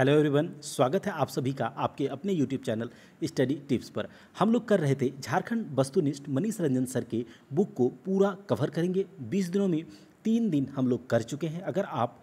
hello everyone स्वागत है आप सभी का आपके अपने यूट्यूब चैनल स्टडी टिप्स पर हम लोग कर रहे थे झारखंड वस्तुनिष्ठ मनीष रंजन सर के बुक को पूरा कवर करेंगे 20 दिनों में तीन दिन हम लोग कर चुके हैं अगर आप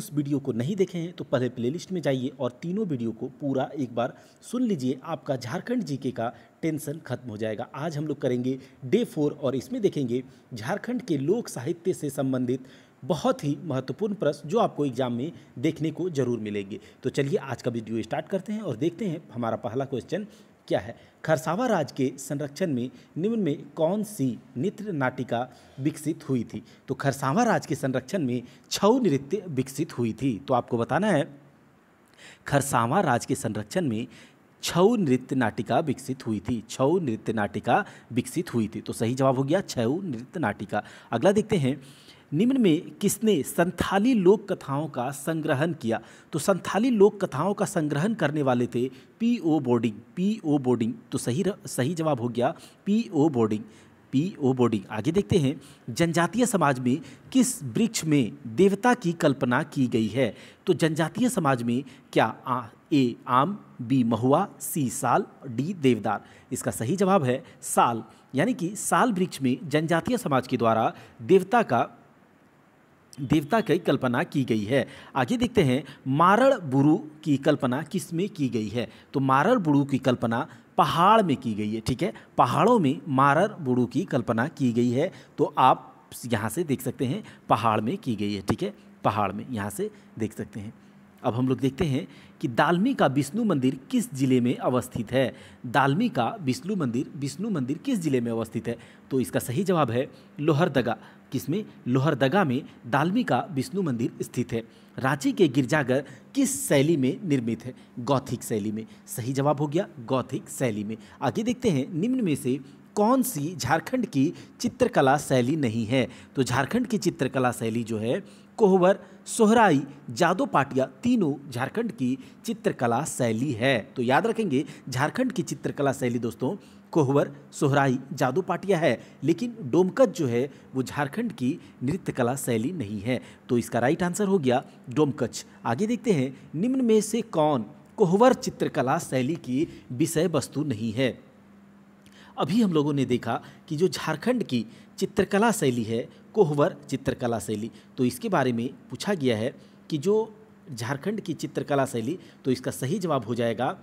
उस वीडियो को नहीं देखे हैं तो पहले प्लेलिस्ट में जाइए और तीनों वीडियो को पूरा एक बार सुन लीजिए आपका झारखंड जीके का टेंशन खत्म हो जाएगा आज हम लोग करेंगे डे फोर और इसमें देखेंगे झारखंड के लोक साहित्य से संबंधित बहुत ही महत्वपूर्ण प्रश्न जो आपको एग्जाम में देखने को जरूर मिलेंगे तो चलिए आज का वीडियो स्टार्ट करते हैं और देखते हैं हमारा पहला क्वेश्चन क्या है खरसावा राज के संरक्षण में निम्न में कौन सी नृत्य नाटिका विकसित हुई थी तो खरसावा राज के संरक्षण में छऊ नृत्य विकसित हुई थी तो आपको बताना है खरसावा राज के संरक्षण में छऊ नृत्य नाटिका विकसित हुई थी छऊ नृत्य नाटिका विकसित हुई थी तो सही जवाब हो गया छऊ नृत्य नाटिका अगला देखते हैं निम्न में किसने संथाली लोक कथाओं का संग्रहण किया तो संथाली लोक कथाओं का संग्रहण करने वाले थे P O Bodding P O Bodding तो सही सही जवाब हो गया P O Bodding P O Bodding आगे देखते हैं जनजातीय समाज में किस वृक्ष में देवता की कल्पना की गई है तो जनजातीय समाज में क्या आ, ए आम बी महुआ सी साल डी देवदार इसका सही जवाब है साल यानी कि साल वृक्ष में जनजातीय समाज के द्वारा देवता का देवता की कल्पना की गई है आगे देखते हैं मारड़ बुरु की कल्पना किस में की गई है तो मारड़ बुरु की कल्पना पहाड़ में की गई है ठीक है पहाड़ों में मारड़ बुरु की कल्पना की गई है तो आप यहाँ से देख सकते हैं पहाड़ में की गई है ठीक है पहाड़ में यहाँ से देख सकते हैं अब हम लोग देखते हैं कि दालमी का विष्णु मंदिर किस जिले में अवस्थित है दालमी का विष्णु मंदिर विष्णु मंदिर किस जिले में अवस्थित है तो इसका सही जवाब है लोहरदगा जिसमें लोहरदगा में दालमी का विष्णु मंदिर स्थित है रांची के गिरजाघर किस शैली में निर्मित है गौथिक शैली में सही जवाब हो गया गौथिक शैली में आगे देखते हैं निम्न में से कौन सी झारखंड की चित्रकला शैली नहीं है तो झारखंड की चित्रकला शैली जो है कोहवर सोहराई जादो पाटिया तीनों झारखंड की चित्रकला शैली है तो याद रखेंगे झारखंड की चित्रकला शैली दोस्तों कोहवर सोहराई जादू पाटिया है लेकिन डोमकच जो है वो झारखंड की नृत्य कला शैली नहीं है तो इसका राइट आंसर हो गया डोमकच आगे देखते हैं निम्न में से कौन कोहवर चित्रकला शैली की विषय वस्तु नहीं है अभी हम लोगों ने देखा कि जो झारखंड की चित्रकला शैली है कोहवर चित्रकला शैली तो इसके बारे में पूछा गया है कि जो झारखंड की चित्रकला शैली तो इसका सही जवाब हो जाएगा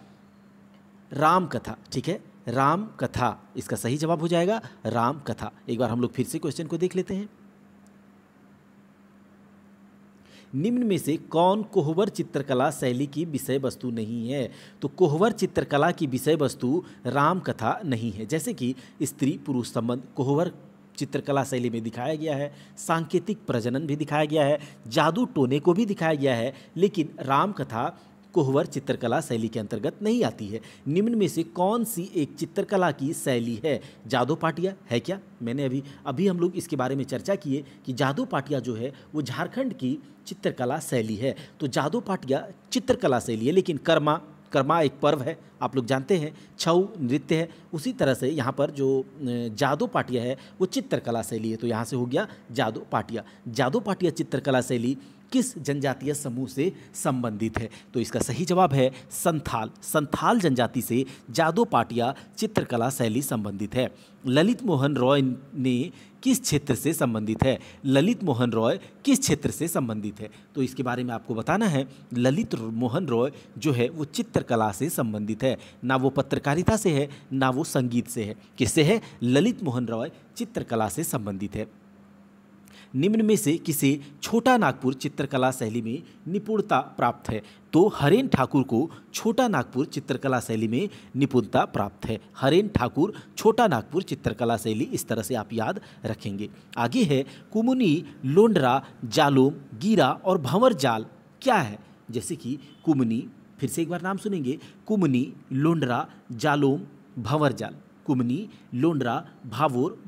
राम कथा ठीक है राम कथा इसका सही जवाब हो जाएगा राम कथा एक बार हम लोग फिर से क्वेश्चन को देख लेते हैं निम्न में से कौन कोहबर चित्रकला शैली की विषय वस्तु नहीं है तो कोहबर चित्रकला की विषय वस्तु राम कथा नहीं है जैसे कि स्त्री पुरुष संबंध कोहबर चित्रकला शैली में दिखाया गया है सांकेतिक प्रजनन भी दिखाया गया है जादू टोने को भी दिखाया गया है लेकिन राम कथा कोहवर चित्रकला शैली के अंतर्गत नहीं आती है निम्न में से कौन सी एक चित्रकला की शैली है जादू पाटिया है क्या मैंने अभी अभी हम लोग इसके बारे में चर्चा किए कि जादो पाटिया जो है वो झारखंड की चित्रकला शैली है तो जादू पाटिया चित्रकला शैली है लेकिन कर्मा कर्मा एक पर्व है आप लोग जानते हैं छऊ नृत्य है उसी तरह से यहाँ पर जो जादो पाटिया है वो चित्रकला शैली है तो यहाँ से हो गया जादो पाटिया जादू पाटिया चित्रकला शैली किस जनजातीय समूह से संबंधित है तो इसका सही जवाब है संथाल संथाल जनजाति से जादो पाटिया चित्रकला शैली संबंधित है ललित मोहन रॉय ने किस क्षेत्र से संबंधित है ललित मोहन रॉय किस क्षेत्र से संबंधित है तो इसके बारे में आपको बताना है ललित मोहन रॉय जो है वो चित्रकला से संबंधित है ना वो पत्रकारिता से है ना वो संगीत से है किससे है ललित मोहन रॉय चित्रकला से संबंधित है निम्न में से किसे छोटा नागपुर चित्रकला शैली में निपुणता प्राप्त है तो हरेन ठाकुर को छोटा नागपुर चित्रकला शैली में निपुणता प्राप्त है हरेन ठाकुर छोटा नागपुर चित्रकला शैली इस तरह से आप याद रखेंगे आगे है कुमुनी लोंडरा जालोम गीरा और भंवर जाल क्या है जैसे कि कुमनी फिर से एक बार नाम सुनेंगे कुमनी लोंडरा जालोम भंवर जाल कुमनी लोंडरा भावोर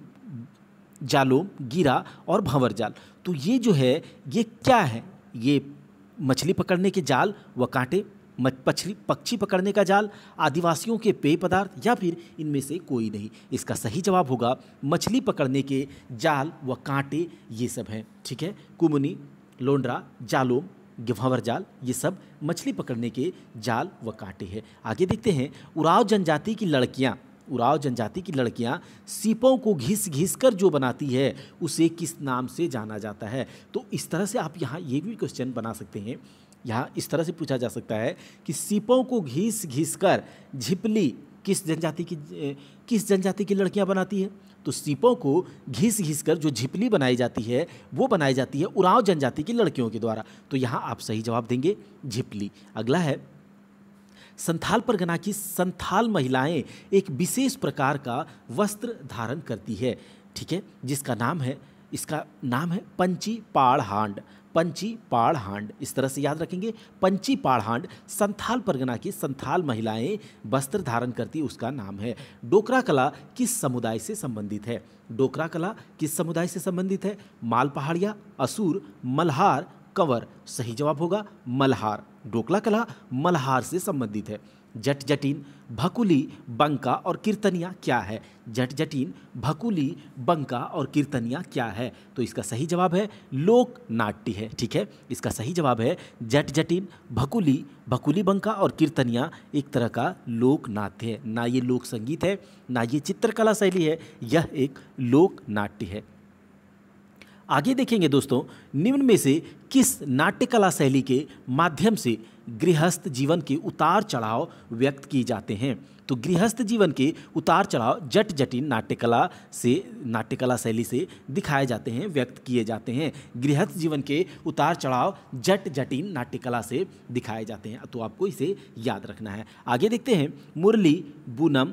जालों गिरा और भंवर जाल तो ये जो है ये क्या है ये मछली पकड़ने के जाल व कांटे पछली पक्षी पकड़ने का जाल आदिवासियों के पेय पदार्थ या फिर इनमें से कोई नहीं इसका सही जवाब होगा मछली पकड़ने के जाल व कांटे ये सब हैं ठीक है कुमनी लोंडरा जालोम गिभावर जाल ये सब मछली पकड़ने के जाल व कांटे हैं आगे देखते हैं उराव जनजाति की लड़कियाँ उराव जनजाति की लड़कियां सीपों को घिस घिस कर जो बनाती है उसे किस नाम से जाना जाता है तो इस तरह से आप यहाँ ये भी क्वेश्चन बना सकते हैं यहाँ इस तरह से पूछा जा सकता है कि सीपों को घिस घिस कर झिपली किस जनजाति की किस जनजाति की लड़कियां बनाती है तो सीपों को घिस घिस कर जो झिपली बनाई जाती है वो बनाई जाती है उराव जनजाति की लड़कियों के द्वारा तो यहाँ आप सही जवाब देंगे झिपली अगला है संथाल परगना की संथाल महिलाएं एक विशेष प्रकार का वस्त्र धारण करती है ठीक है जिसका नाम है इसका नाम है पंची पाड़ हांड पंची पाड़ हांड इस तरह से याद रखेंगे पंची पाड़ हांड संथाल परगना की संथाल महिलाएं वस्त्र धारण करती उसका नाम है डोकरा कला किस समुदाय से संबंधित है डोकरा कला किस समुदाय से संबंधित है माल पहाड़िया असूर मल्हार कंवर सही जवाब होगा मल्हार डोकला कला मल्हार से संबंधित है जट जटिन भकुली बंका और कीर्तनिया क्या है जट जटिन भकुली बंका और कीर्तनिया क्या है तो इसका सही जवाब है लोक नाट्य है ठीक है इसका सही जवाब है जट जटिन भकुली भकुली बंका और कीर्तनिया एक तरह का लोक नाट्य है ना ये लोक संगीत है ना ये चित्रकला शैली है यह एक लोक नाट्य है आगे देखेंगे दोस्तों निम्न में से किस नाट्यकला शैली के माध्यम से गृहस्थ जीवन के उतार चढ़ाव व्यक्त किए जाते हैं तो गृहस्थ जीवन के उतार चढ़ाव जट जटिन नाट्यकला से नाट्यकला शैली से दिखाए जाते हैं व्यक्त किए जाते हैं गृहस्थ जीवन के उतार चढ़ाव जट जटिन नाट्यकला से दिखाए जाते हैं तो आपको इसे याद रखना है आगे देखते हैं मुरली बुनम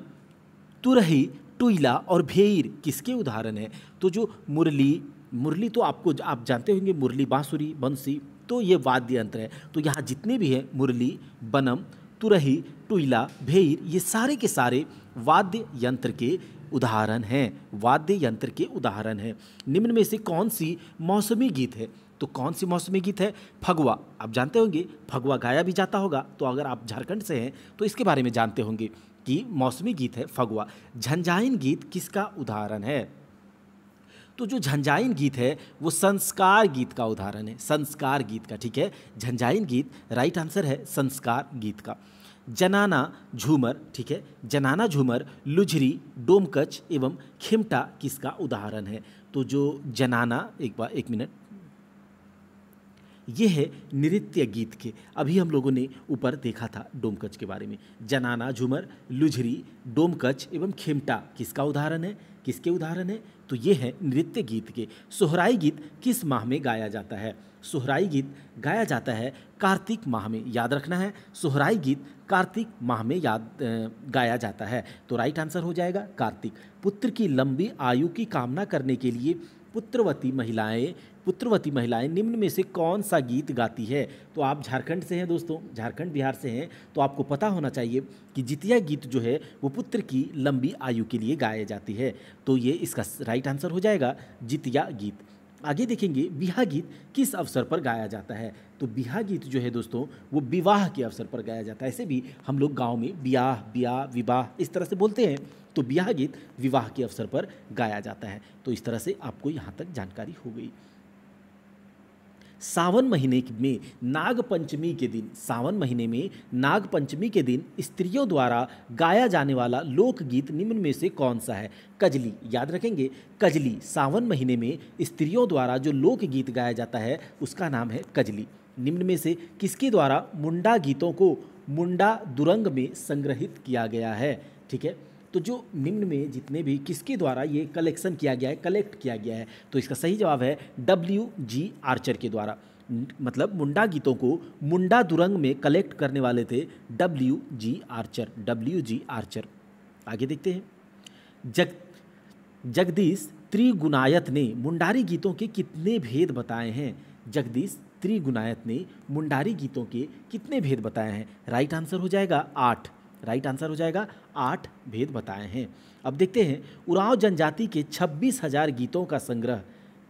तुरही टुईला और भेर किसके उदाहरण हैं तो जो मुरली मुरली तो आपको आप जानते होंगे मुरली बाँसुरी बंसी तो ये वाद्य यंत्र है तो यहाँ जितने भी हैं मुरली बनम तुरही टुइला भेर ये सारे के सारे वाद्य यंत्र के उदाहरण हैं वाद्य यंत्र के उदाहरण हैं निम्न में से कौन सी मौसमी गीत है तो कौन सी मौसमी गीत है फगवा आप जानते होंगे फगवा गाया भी जाता होगा तो अगर आप झारखंड से हैं तो इसके बारे में जानते होंगे कि मौसमी गीत है फगवा झंझाइन गीत किसका उदाहरण है तो जो झंझाइन गीत है वो संस्कार गीत का उदाहरण है संस्कार गीत का ठीक है झंझाइन गीत राइट आंसर है संस्कार गीत का जनाना झूमर ठीक है जनाना झूमर लुझरी डोमकच एवं खिमटा किसका उदाहरण है तो जो जनाना एक बार एक मिनट ये है नृत्य गीत के अभी हम लोगों ने ऊपर देखा था डोमकच के बारे में जनाना झूमर लुझरी डोमकच एवं खिमटा किसका उदाहरण है किसके उदाहरण है तो ये है नृत्य गीत के सोहराई गीत किस माह में गाया जाता है सोहराई गीत गाया जाता है कार्तिक माह में याद रखना है सोहराई गीत कार्तिक माह में याद गाया जाता है तो राइट आंसर हो जाएगा कार्तिक पुत्र की लंबी आयु की कामना करने के लिए पुत्रवती महिलाएं पुत्रवती महिलाएं निम्न में से कौन सा गीत गाती है तो आप झारखंड से हैं दोस्तों झारखंड बिहार से हैं तो आपको पता होना चाहिए कि जितिया गीत जो है वो पुत्र की लंबी आयु के लिए गाया जाती है तो ये इसका राइट आंसर हो जाएगा जितिया गीत आगे देखेंगे बिहा गीत किस अवसर पर गाया जाता है तो बिहा गीत जो है दोस्तों वो विवाह के अवसर पर गाया जाता है ऐसे भी हम लोग गाँव में ब्याह ब्याह विवाह इस तरह से बोलते हैं तो ब्याह गीत विवाह के अवसर पर गाया जाता है तो इस तरह से आपको यहाँ तक जानकारी हो गई सावन महीने में नाग पंचमी के दिन सावन महीने में नाग पंचमी के दिन स्त्रियों द्वारा गाया जाने वाला लोकगीत निम्न में से कौन सा है कजली याद रखेंगे कजली सावन महीने में स्त्रियों द्वारा जो लोकगीत गाया जाता है उसका नाम है कजली निम्न में से किसके द्वारा मुंडा गीतों को मुंडा दुरंग में संग्रहित किया गया है ठीक है तो जो निम्न में जितने भी किसके द्वारा ये कलेक्शन किया गया है कलेक्ट किया गया है तो इसका सही जवाब है डब्ल्यू जी आर्चर के द्वारा मतलब मुंडा गीतों को मुंडा दुरंग में कलेक्ट करने वाले थे W G Archer W G Archer आगे देखते हैं जग जगदीश त्रिगुनायत ने मुंडारी गीतों के कितने भेद बताए हैं जगदीश त्रिगुनायत ने मुंडारी गीतों के कितने भेद बताए हैं राइट आंसर हो जाएगा आठ राइट आंसर हो जाएगा आठ भेद बताए हैं अब देखते हैं उराव जनजाति के छब्बीस हजार गीतों का संग्रह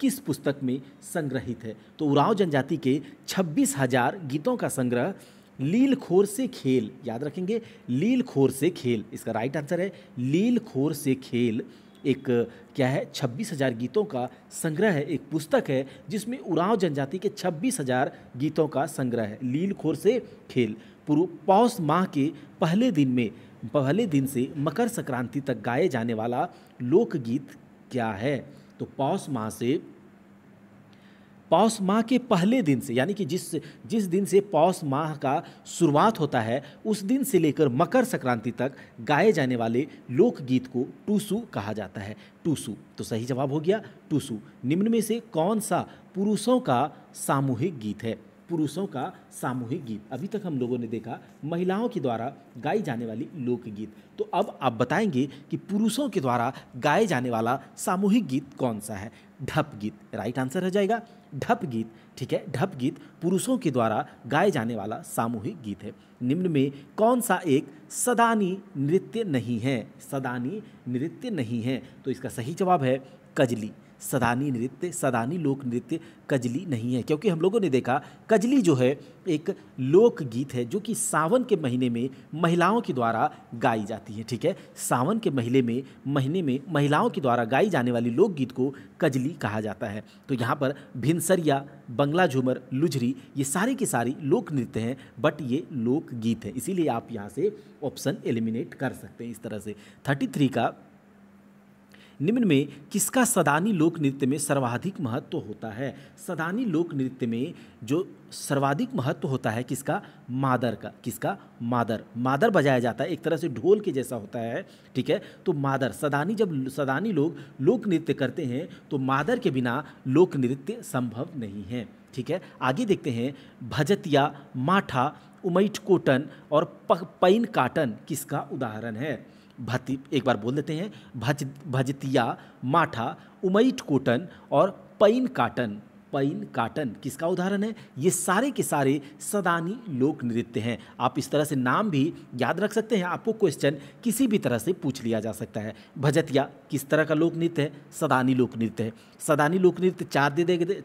किस पुस्तक में संग्रहित है तो उराव जनजाति के छब्बीस हजार गीतों का संग्रह लील खोर से खेल याद रखेंगे लील खोर से खेल इसका राइट आंसर है लील खोर से खेल एक क्या है छब्बीस हज़ार गीतों का संग्रह है एक पुस्तक है जिसमें उड़ाव जनजाति के छब्बीस हज़ार गीतों का संग्रह है लील खोर से खेल पूर्व पौष माह के पहले दिन में पहले दिन से मकर संक्रांति तक गाए जाने वाला लोकगीत क्या है तो पौष माह से पौष माह के पहले दिन से यानी कि जिस जिस दिन से पौष माह का शुरुआत होता है उस दिन से लेकर मकर संक्रांति तक गाए जाने वाले लोकगीत को टूसू कहा जाता है टूसू तो सही जवाब हो गया टूसू निम्न में से कौन सा पुरुषों का सामूहिक गीत है पुरुषों का सामूहिक गीत अभी तक हम लोगों ने देखा महिलाओं के द्वारा गाई जाने वाली लोकगीत तो अब आप बताएंगे कि पुरुषों के द्वारा गाए जाने वाला सामूहिक गीत कौन सा है ढप गीत राइट आंसर हो जाएगा ढप गीत ठीक है ढप गीत पुरुषों के द्वारा गाए जाने वाला सामूहिक गीत है निम्न में कौन सा एक सदानी नृत्य नहीं है सदानी नृत्य नहीं है तो इसका सही जवाब है कजली सदानी नृत्य सदानी लोक नृत्य कजली नहीं है क्योंकि हम लोगों ने देखा कजली जो है एक लोक गीत है जो कि सावन के महीने में महिलाओं के द्वारा गाई जाती है ठीक है सावन के महीने में महीने में महिलाओं के द्वारा गाई जाने वाली लोकगीत को कजली कहा जाता है तो यहाँ पर भिनसरिया बंगला झूमर लुझरी ये सारे की सारी लोक नृत्य हैं बट ये लोक गीत है इसीलिए आप यहाँ से ऑप्शन एलिमिनेट कर सकते हैं इस तरह से थर्टी थ्री का निम्न में किसका सदानी लोक नृत्य में सर्वाधिक महत्व होता है सदानी लोक नृत्य में जो सर्वाधिक महत्व होता है किसका मादर का किसका मादर मादर बजाया जाता है एक तरह से ढोल के जैसा होता है ठीक है तो मादर सदानी जब सदानी लोग लोक नृत्य करते हैं तो मादर के बिना लोक नृत्य संभव नहीं है ठीक है आगे देखते हैं भजतिया माठा उमैठ कोटन और पैन काटन किसका उदाहरण है भति एक बार बोल देते हैं भज भजतिया माठा उमईट कोटन और पैन काटन पैन काटन किसका उदाहरण है ये सारे के सारे सदानी लोक नृत्य हैं आप इस तरह से नाम भी याद रख सकते हैं आपको क्वेश्चन किसी भी तरह से पूछ लिया जा सकता है भजतिया किस तरह का लोक नृत्य है सदानी लोक नृत्य है सदानी लोक नृत्य चार दे देगा दे,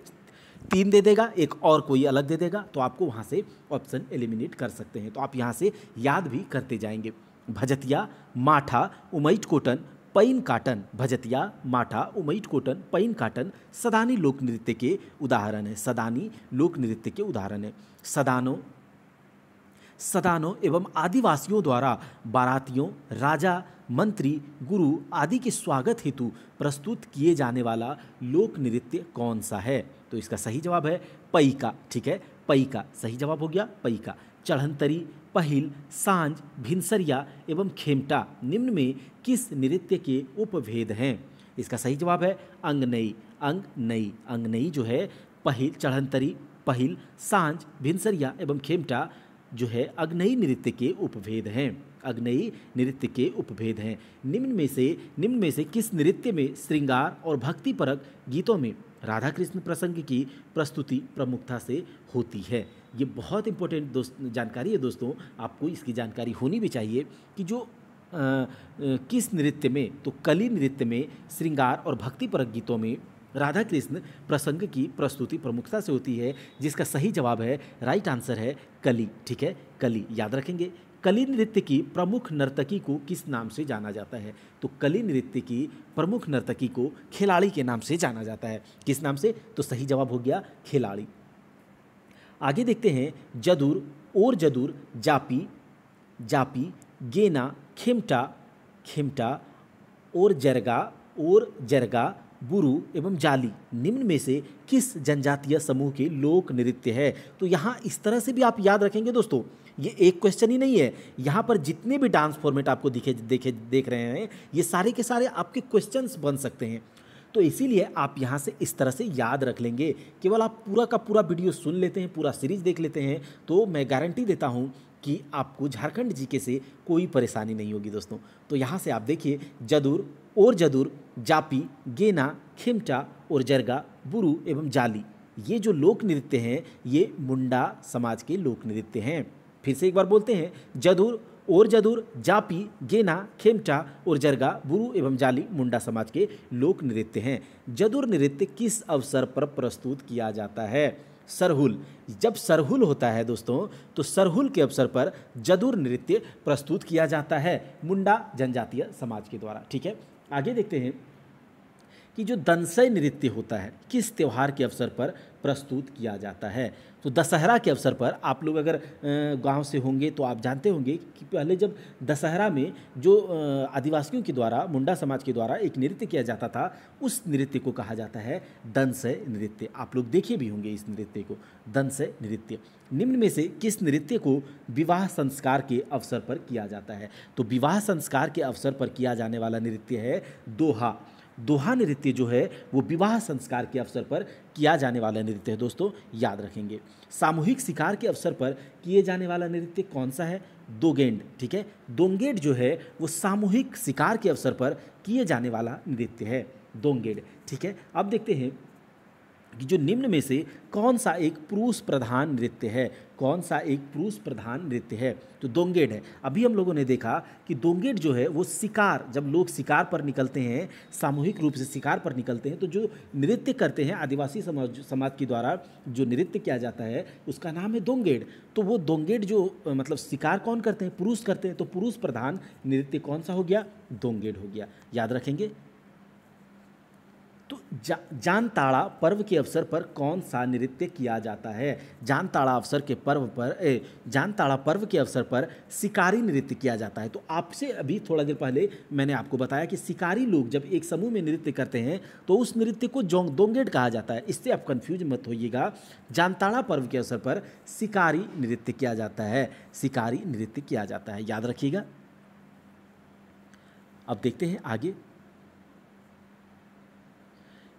तीन दे देगा एक और कोई अलग दे देगा तो आपको वहाँ से ऑप्शन एलिमिनेट कर सकते हैं तो आप यहाँ से याद भी करते जाएंगे भजतिया माठा उमैट कोटन पैन काटन भजतिया माठा उमैट कोटन पैन काटन सदानी लोक नृत्य के उदाहरण है सदानी लोक नृत्य के उदाहरण है सदानों सदानों एवं आदिवासियों द्वारा बारातियों राजा मंत्री गुरु आदि के स्वागत हेतु प्रस्तुत किए जाने वाला लोक नृत्य कौन सा है तो इसका सही जवाब है पई का ठीक है पई का सही जवाब हो गया पई का चढ़ंतरी पहिल सांझ भिनसरिया एवं खेमटा निम्न में किस नृत्य के उपभेद हैं इसका सही जवाब है अंगनई अंगनई अंगनई जो है पहिल चढ़ंतरी पहिल सांझ भिनसरिया एवं खेमटा जो है अग्नई नृत्य के उपभेद हैं अग्नई नृत्य के उपभेद हैं निम्न में से निम्न में से किस नृत्य में श्रृंगार और भक्तिपरक गीतों में राधा कृष्ण प्रसंग की प्रस्तुति प्रमुखता से होती है ये बहुत इंपॉर्टेंट दोस्त जानकारी है दोस्तों आपको इसकी जानकारी होनी भी चाहिए कि जो आ, आ, किस नृत्य में तो कली नृत्य में श्रृंगार और भक्ति परक गीतों में राधा कृष्ण प्रसंग की प्रस्तुति प्रमुखता से होती है जिसका सही जवाब है राइट आंसर है कली ठीक है कली याद रखेंगे कली नृत्य की प्रमुख नर्तकी को किस नाम से जाना जाता है तो कली नृत्य की प्रमुख नर्तकी को खिलाड़ी के नाम से जाना जाता है किस नाम से तो सही जवाब हो गया खिलाड़ी आगे देखते हैं जदूर और जदूर जापी जापी गेना खेमटा खेमटा और जरगा और जरगा बुरु एवं जाली निम्न में से किस जनजातीय समूह के लोक नृत्य है तो यहाँ इस तरह से भी आप याद रखेंगे दोस्तों ये एक क्वेश्चन ही नहीं है यहाँ पर जितने भी डांस फॉर्मेट आपको दिखे देखे देख रहे हैं ये सारे के सारे आपके क्वेश्चंस बन सकते हैं तो इसीलिए आप यहाँ से इस तरह से याद रख लेंगे केवल आप पूरा का पूरा वीडियो सुन लेते हैं पूरा सीरीज देख लेते हैं तो मैं गारंटी देता हूँ कि आपको झारखंड जीके से कोई परेशानी नहीं होगी दोस्तों तो यहाँ से आप देखिए जदुर और जदुर जापी गेना खेमटा और जरगा बुरु एवं जाली ये जो लोक नृत्य हैं ये मुंडा समाज के लोक नृत्य हैं फिर से एक बार बोलते हैं जदुर ओरजदूर जापी गेना खेमटा और जरगा बुरु एवं जाली मुंडा समाज के लोक नृत्य हैं जदुर नृत्य किस अवसर पर प्रस्तुत किया जाता है सरहुल जब सरहुल होता है दोस्तों तो सरहुल के अवसर पर जदुर नृत्य प्रस्तुत किया जाता है मुंडा जनजातीय समाज के द्वारा ठीक है आगे देखते हैं कि जो दंसई नृत्य होता है किस त्यौहार के अवसर पर प्रस्तुत किया जाता है तो दशहरा के अवसर पर आप लोग अगर गांव से होंगे तो आप जानते होंगे कि पहले जब दशहरा में जो आदिवासियों के द्वारा मुंडा समाज के द्वारा एक नृत्य किया जाता था उस नृत्य को कहा जाता है दंसय नृत्य आप लोग देखे भी होंगे इस नृत्य को दंसय नृत्य निम्न में से किस नृत्य को विवाह संस्कार के अवसर पर किया जाता है तो विवाह संस्कार के अवसर पर किया जाने वाला नृत्य है दोहा दोहा नृत्य जो है वो विवाह संस्कार के अवसर पर किया जाने वाला नृत्य है दोस्तों याद रखेंगे सामूहिक शिकार के अवसर पर किए जाने वाला नृत्य कौन सा है दोगेंड ठीक है दोंगेड जो है वो सामूहिक शिकार के अवसर पर किए जाने वाला नृत्य है दोंगेड ठीक है अब देखते हैं कि जो निम्न में से कौन सा एक पुरुष प्रधान नृत्य है कौन सा एक पुरुष प्रधान नृत्य है तो दोंगेड है अभी हम लोगों ने देखा कि दोंगेड जो है वो शिकार जब लोग शिकार पर निकलते हैं सामूहिक रूप से शिकार पर निकलते हैं तो जो नृत्य करते हैं आदिवासी समाज समाज के द्वारा जो नृत्य किया जाता है उसका नाम है दोंगेड तो वो दोंगेड जो मतलब शिकार कौन करते हैं पुरुष करते हैं तो पुरुष प्रधान नृत्य कौन सा हो गया दोंगेड हो गया याद रखेंगे तो जा, जानताड़ा पर्व के अवसर पर कौन सा नृत्य किया जाता है जानताड़ा अवसर के पर्व पर ए, जानताड़ा पर्व के अवसर पर शिकारी नृत्य किया जाता है तो आपसे अभी थोड़ा देर पहले मैंने आपको बताया कि शिकारी लोग जब एक समूह में नृत्य करते हैं तो उस नृत्य को जोंग दोंगेट कहा जाता है इससे आप कन्फ्यूज मत होइएगा जानताड़ा पर्व के अवसर पर शिकारी नृत्य किया जाता है शिकारी नृत्य किया जाता है याद रखिएगा अब देखते हैं आगे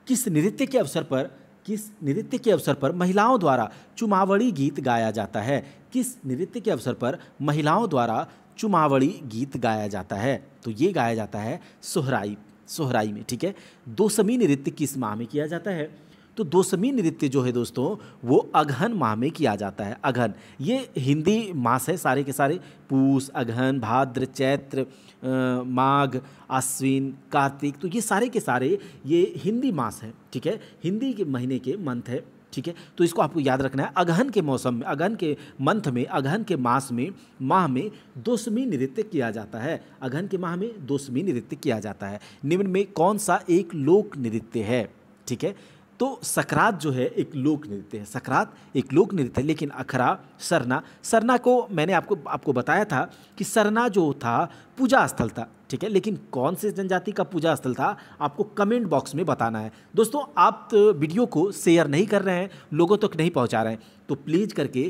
किस नृत्य के अवसर पर किस नृत्य के अवसर पर महिलाओं द्वारा चुमावड़ी गीत गाया जाता है किस नृत्य के अवसर पर महिलाओं द्वारा चुमावड़ी गीत गाया जाता है तो ये गाया जाता है सोहराई सोहराई में ठीक है दोसमी नृत्य किस माह में किया जाता है तो दोसमी नृत्य जो है दोस्तों वो अगहन माह में किया जाता है अगहन ये हिंदी मास है सारे के सारे पूस अगहन भाद्र चैत्र माघ आश्विन कार्तिक तो ये सारे के सारे ये हिंदी मास हैं ठीक है हिंदी के महीने के मंथ है ठीक है तो इसको आपको याद रखना है अगहन के मौसम में अगहन के मंथ में अगहन के मास में माह में दोषमी नृत्य किया जाता है अगहन के माह में दोषमी नृत्य किया जाता है निम्न में कौन सा एक लोक नृत्य है ठीक है तो सकरात जो है एक लोक नृत्य है सकरात एक लोक नृत्य है लेकिन अखरा सरना सरना को मैंने आपको आपको बताया था कि सरना जो था पूजा स्थल था ठीक है लेकिन कौन से जनजाति का पूजा स्थल था आपको कमेंट बॉक्स में बताना है दोस्तों आप तो वीडियो को शेयर नहीं कर रहे हैं लोगों तक तो नहीं पहुंचा रहे हैं तो प्लीज़ करके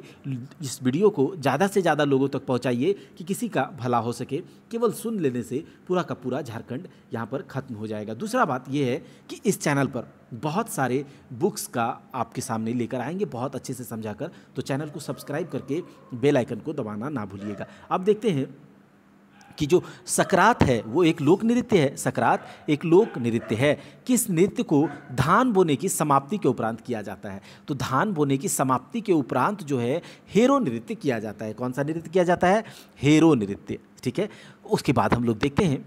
इस वीडियो को ज़्यादा से ज़्यादा लोगों तक पहुंचाइए कि किसी का भला हो सके केवल सुन लेने से पूरा का पूरा झारखंड यहाँ पर ख़त्म हो जाएगा दूसरा बात यह है कि इस चैनल पर बहुत सारे बुक्स का आपके सामने लेकर आएंगे बहुत अच्छे से समझा तो चैनल को सब्सक्राइब करके बेलाइकन को दबाना ना भूलिएगा अब देखते हैं कि जो सकरात है वो एक लोक नृत्य है सकरात एक लोक नृत्य है कि इस नृत्य को धान बोने की समाप्ति के उपरांत किया जाता है तो धान बोने की समाप्ति के उपरांत जो है हेरो नृत्य किया जाता है कौन सा नृत्य किया जाता है हेरो नृत्य ठीक है उसके बाद हम लोग देखते हैं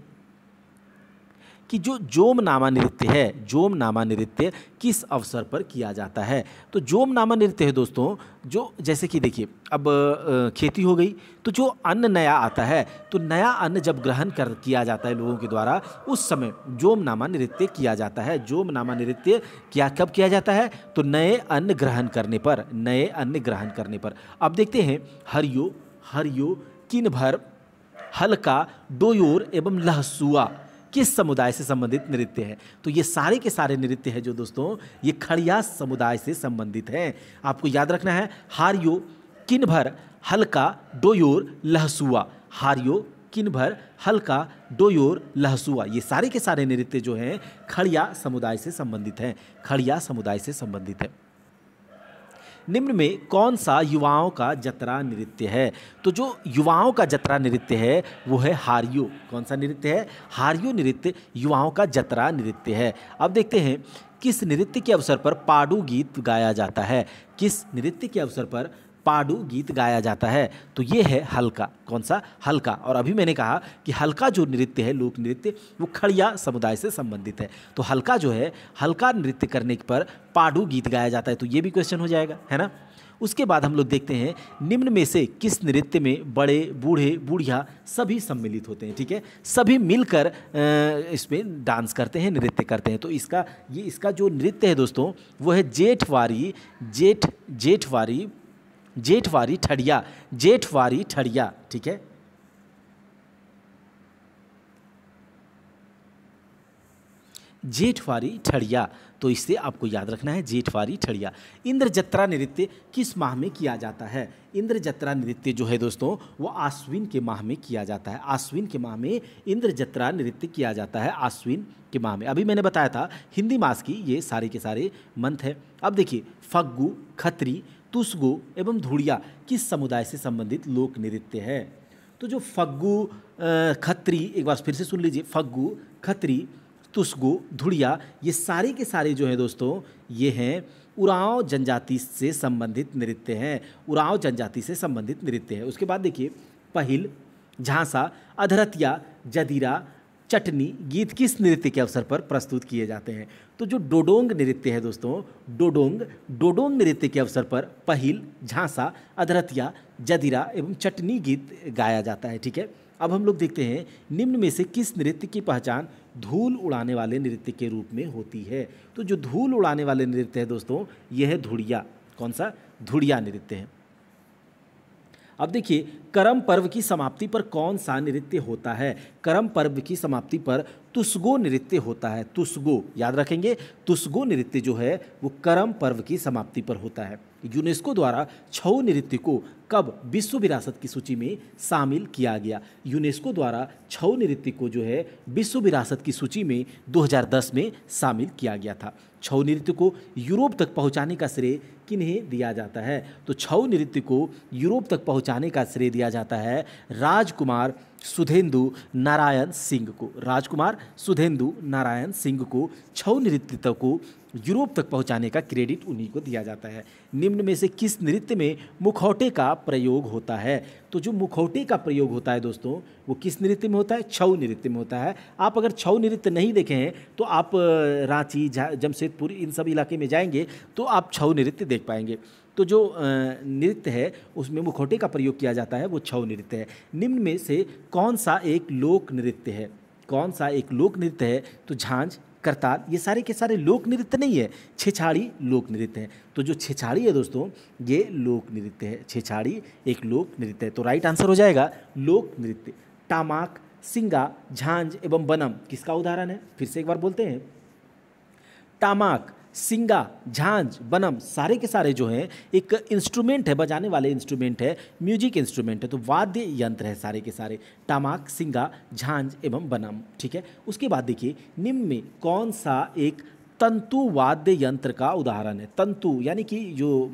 कि जो जोम नामा नृत्य है जोम नामा नृत्य किस अवसर पर किया जाता है तो जोम नामा नृत्य है दोस्तों जो जैसे कि देखिए अब खेती हो गई तो जो अन्न नया आता है तो नया अन्न जब ग्रहण कर किया जाता है लोगों के द्वारा उस समय जोम नामा नृत्य किया जाता है जोम नामा नृत्य क्या कब किया जाता है तो नए अन्न ग्रहण करने पर नए अन्न ग्रहण करने पर अब देखते हैं हरियो हरियो किन भर हल्का डोयोर एवं लहसुआ किस समुदाय से संबंधित नृत्य है तो ये सारे के सारे नृत्य हैं जो दोस्तों ये खड़िया समुदाय से संबंधित हैं आपको याद रखना है हारियो किनभर हल्का डोयोर लहसुआ हारियो किनभर हल्का डोयोर लहसुआ ये सारे के सारे नृत्य जो हैं खड़िया समुदाय से संबंधित हैं खड़िया समुदाय से संबंधित है निम्न में कौन सा युवाओं का जतरा नृत्य है तो जो युवाओं का जतरा नृत्य है वो है हारियो कौन सा नृत्य है हारियो नृत्य युवाओं का जतरा नृत्य है अब देखते हैं किस नृत्य के अवसर पर पाडू गीत गाया जाता है किस नृत्य के अवसर पर पाडू गीत गाया जाता है तो ये है हल्का कौन सा हल्का और अभी मैंने कहा कि हल्का जो नृत्य है लोक नृत्य वो खड़िया समुदाय से संबंधित है तो हल्का जो है हल्का नृत्य करने पर पाडू गीत गाया जाता है तो ये भी क्वेश्चन हो जाएगा है ना उसके बाद हम लोग देखते हैं निम्न में से किस नृत्य में बड़े बूढ़े बूढ़िया सभी सम्मिलित होते हैं ठीक है सभी मिलकर इसमें डांस करते हैं नृत्य करते हैं तो इसका ये इसका जो नृत्य है दोस्तों वो है जेठवारी जेठ जेठवारी जेठवारी ठड़िया जेठवारी ठड़िया ठीक है जेठवारी ठड़िया तो इससे आपको याद रखना है जेठवारी ठड़िया इंद्र जत्रा नृत्य किस माह में किया जाता है इंद्र जत्रा नृत्य जो है दोस्तों वो आश्विन के माह में किया जाता है आश्विन के माह में इंद्र जत्रा नृत्य किया जाता है आश्विन के माह में अभी मैंने बताया था हिंदी मास की ये सारे के सारे मंथ है अब देखिए फग्गू खत्री तुसगु एवं धुड़िया किस समुदाय से संबंधित लोक नृत्य है तो जो फग्गु खत्री एक बार फिर से सुन लीजिए फग्गु खत्री तुसगु धुड़िया ये सारे के सारे जो हैं दोस्तों ये हैं उराव जनजाति से संबंधित नृत्य हैं उराव जनजाति से संबंधित नृत्य हैं उसके बाद देखिए पहिल झांसा अधरतिया जदीरा चटनी गीत किस नृत्य के अवसर पर प्रस्तुत किए जाते हैं तो जो डोडोंग नृत्य है दोस्तों डोडोंग डोडोंग नृत्य के अवसर पर पहिल झांसा अधरतिया जदिरा एवं चटनी गीत गाया जाता है ठीक है अब हम लोग देखते हैं निम्न में से किस नृत्य की पहचान धूल उड़ाने वाले नृत्य के रूप में होती है तो जो धूल उड़ाने वाले नृत्य है दोस्तों यह है धुड़िया कौन सा धुड़िया नृत्य है अब देखिए करम पर्व की समाप्ति पर कौन सा नृत्य होता है करम पर्व की समाप्ति पर तुस्गो नृत्य होता है तुस्गो याद रखेंगे तुस्गो नृत्य जो है वो करम पर्व की समाप्ति पर होता है यूनेस्को द्वारा छऊ नृत्य को कब विश्व विरासत की सूची में शामिल किया गया यूनेस्को द्वारा छऊ नृत्य को जो है विश्व विरासत की सूची में 2010 में शामिल किया गया था छऊ नृत्य को यूरोप तक पहुंचाने का श्रेय किन्हें दिया जाता है तो छऊ नृत्य को यूरोप तक पहुंचाने का श्रेय दिया जाता है राजकुमार सुधेंदु नारायण सिंह को राजकुमार सुधेंदु नारायण सिंह को छऊ नृत्य को यूरोप तक पहुंचाने का क्रेडिट उन्हीं को दिया जाता है निम्न में से किस नृत्य में मुखौटे का प्रयोग होता है तो जो मुखौटे का प्रयोग होता है दोस्तों वो किस नृत्य में होता है छऊ नृत्य में होता है आप अगर छऊ नृत्य नहीं देखे हैं तो आप रांची जमशेदपुर इन सब इलाके में जाएंगे तो आप छऊ नृत्य देख पाएंगे तो जो नृत्य है उसमें मुखौटे का प्रयोग किया जाता है वो छऊ नृत्य है निम्न में से कौन सा एक लोक नृत्य है कौन सा एक लोक नृत्य है तो झांझ करतार ये सारे के सारे लोक नृत्य नहीं है छेछाड़ी लोक नृत्य है तो जो छेछाड़ी है दोस्तों ये लोक नृत्य है छेछाड़ी एक लोक नृत्य है तो राइट आंसर हो जाएगा लोक नृत्य टामाक सिंगा झांझ एवं बनम किसका उदाहरण है फिर से एक बार बोलते हैं टामाक सिंगा झांझ बनम सारे के सारे जो हैं एक इंस्ट्रूमेंट है बजाने वाले इंस्ट्रूमेंट है म्यूजिक इंस्ट्रूमेंट है तो वाद्य यंत्र है सारे के सारे टमाक सिंगा झांझ एवं बनम ठीक है उसके बाद देखिए निम्न में कौन सा एक तंतु वाद्य यंत्र का उदाहरण है तंतु यानी कि जो